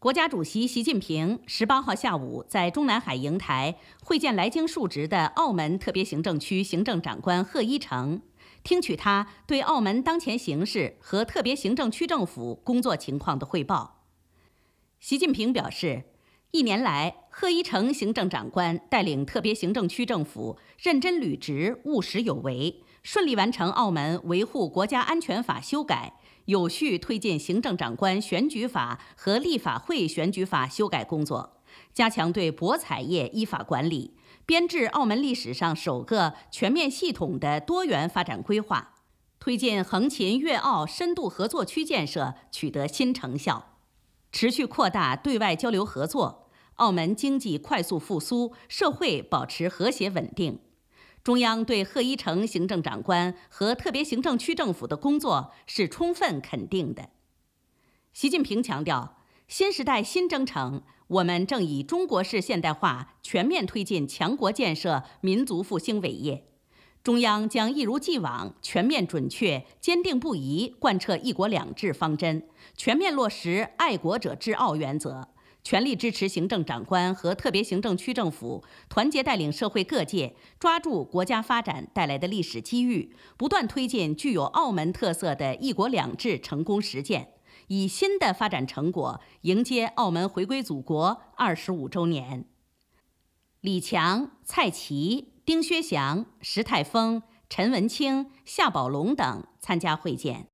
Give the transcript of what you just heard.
国家主席习近平十八号下午在中南海瀛台会见来京述职的澳门特别行政区行政长官贺一诚，听取他对澳门当前形势和特别行政区政府工作情况的汇报。习近平表示，一年来。贺一诚行政长官带领特别行政区政府认真履职、务实有为，顺利完成澳门维护国家安全法修改，有序推进行政长官选举法和立法会选举法修改工作，加强对博彩业依法管理，编制澳门历史上首个全面系统的多元发展规划，推进横琴粤澳深度合作区建设取得新成效，持续扩大对外交流合作。澳门经济快速复苏，社会保持和谐稳定。中央对贺一诚行政长官和特别行政区政府的工作是充分肯定的。习近平强调，新时代新征程，我们正以中国式现代化全面推进强国建设、民族复兴伟业。中央将一如既往、全面准确、坚定不移贯彻“一国两制”方针，全面落实爱国者治澳原则。全力支持行政长官和特别行政区政府团结带领社会各界，抓住国家发展带来的历史机遇，不断推进具有澳门特色的一国两制成功实践，以新的发展成果迎接澳门回归祖国二十五周年。李强、蔡奇、丁薛祥、石泰峰、陈文清、夏宝龙等参加会见。